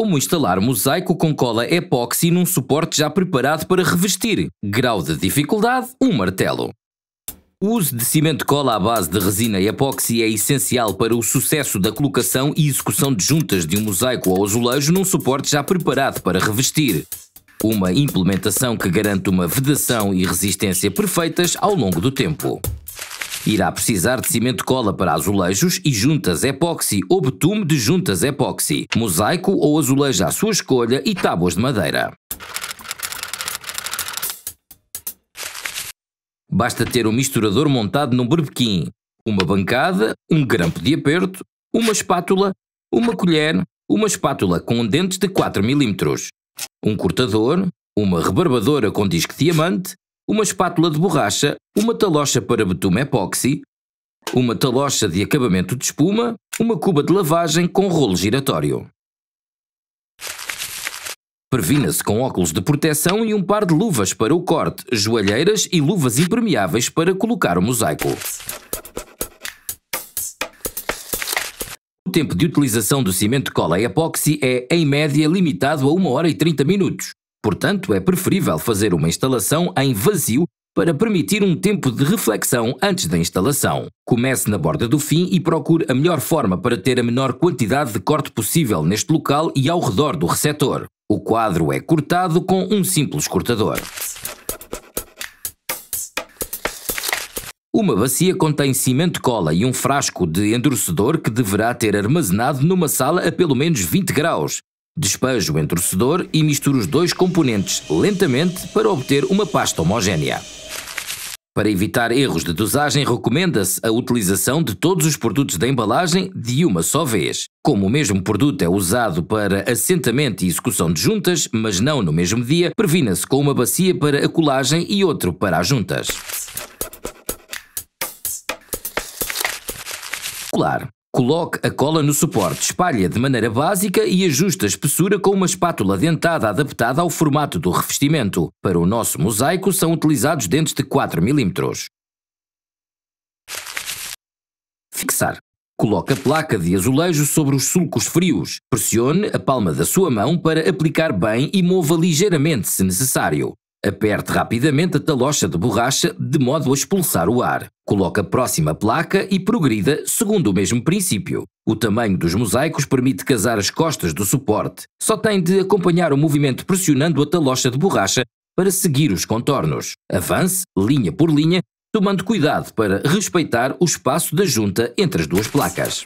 como instalar mosaico com cola epóxi num suporte já preparado para revestir. Grau de dificuldade, um martelo. O uso de cimento cola à base de resina e epóxi é essencial para o sucesso da colocação e execução de juntas de um mosaico ou azulejo num suporte já preparado para revestir. Uma implementação que garante uma vedação e resistência perfeitas ao longo do tempo. Irá precisar de cimento cola para azulejos e juntas epóxi ou betume de juntas epóxi, mosaico ou azulejo à sua escolha e tábuas de madeira. Basta ter um misturador montado num berbequim, uma bancada, um grampo de aperto, uma espátula, uma colher, uma espátula com dentes de 4 mm, um cortador, uma rebarbadora com disco diamante, uma espátula de borracha, uma talocha para betume epóxi, uma talocha de acabamento de espuma, uma cuba de lavagem com rolo giratório. Previna-se com óculos de proteção e um par de luvas para o corte, joalheiras e luvas impermeáveis para colocar o mosaico. O tempo de utilização do cimento cola e epóxi é, em média, limitado a 1 hora e 30 minutos. Portanto, é preferível fazer uma instalação em vazio para permitir um tempo de reflexão antes da instalação. Comece na borda do fim e procure a melhor forma para ter a menor quantidade de corte possível neste local e ao redor do receptor. O quadro é cortado com um simples cortador. Uma bacia contém cimento cola e um frasco de endurecedor que deverá ter armazenado numa sala a pelo menos 20 graus. Despejo o entorcedor e misturo os dois componentes lentamente para obter uma pasta homogénea. Para evitar erros de dosagem, recomenda-se a utilização de todos os produtos da embalagem de uma só vez. Como o mesmo produto é usado para assentamento e execução de juntas, mas não no mesmo dia, previna-se com uma bacia para a colagem e outro para as juntas. Colar. Coloque a cola no suporte, espalhe de maneira básica e ajuste a espessura com uma espátula dentada adaptada ao formato do revestimento. Para o nosso mosaico são utilizados dentes de 4 mm. Fixar. Coloque a placa de azulejo sobre os sulcos frios. Pressione a palma da sua mão para aplicar bem e mova ligeiramente se necessário. Aperte rapidamente a talocha de borracha de modo a expulsar o ar. Coloque a próxima placa e progrida segundo o mesmo princípio. O tamanho dos mosaicos permite casar as costas do suporte. Só tem de acompanhar o movimento pressionando a talocha de borracha para seguir os contornos. Avance, linha por linha, tomando cuidado para respeitar o espaço da junta entre as duas placas.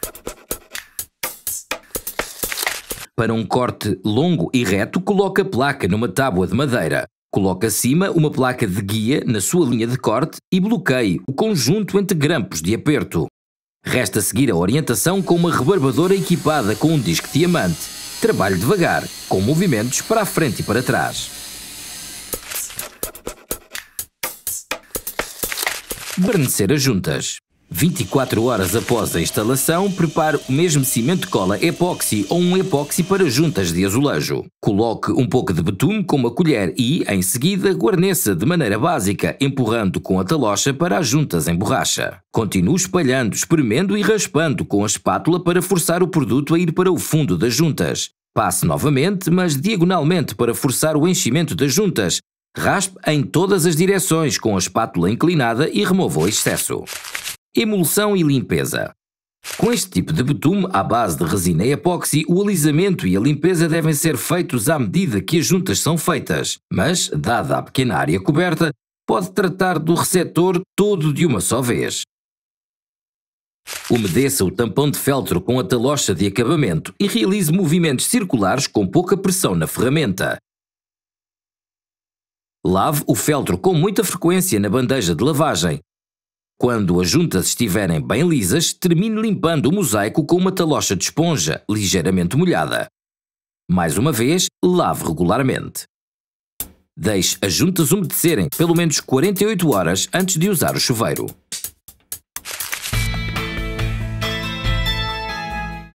Para um corte longo e reto, coloque a placa numa tábua de madeira. Coloque acima uma placa de guia na sua linha de corte e bloqueie o conjunto entre grampos de aperto. Resta seguir a orientação com uma rebarbadora equipada com um disco diamante. Trabalhe devagar, com movimentos para a frente e para trás. Barnecer as juntas. 24 horas após a instalação, prepare o mesmo cimento de cola epóxi ou um epóxi para juntas de azulejo. Coloque um pouco de betume com uma colher e, em seguida, guarneça de maneira básica, empurrando com a talocha para as juntas em borracha. Continue espalhando, espremendo e raspando com a espátula para forçar o produto a ir para o fundo das juntas. Passe novamente, mas diagonalmente para forçar o enchimento das juntas. Raspe em todas as direções com a espátula inclinada e remova o excesso. Emulsão e limpeza. Com este tipo de betume à base de resina e epóxi, o alisamento e a limpeza devem ser feitos à medida que as juntas são feitas, mas, dada a pequena área coberta, pode tratar do receptor todo de uma só vez. Umedeça o tampão de feltro com a talocha de acabamento e realize movimentos circulares com pouca pressão na ferramenta. Lave o feltro com muita frequência na bandeja de lavagem, quando as juntas estiverem bem lisas, termine limpando o mosaico com uma talocha de esponja ligeiramente molhada. Mais uma vez, lave regularmente. Deixe as juntas umedecerem pelo menos 48 horas antes de usar o chuveiro.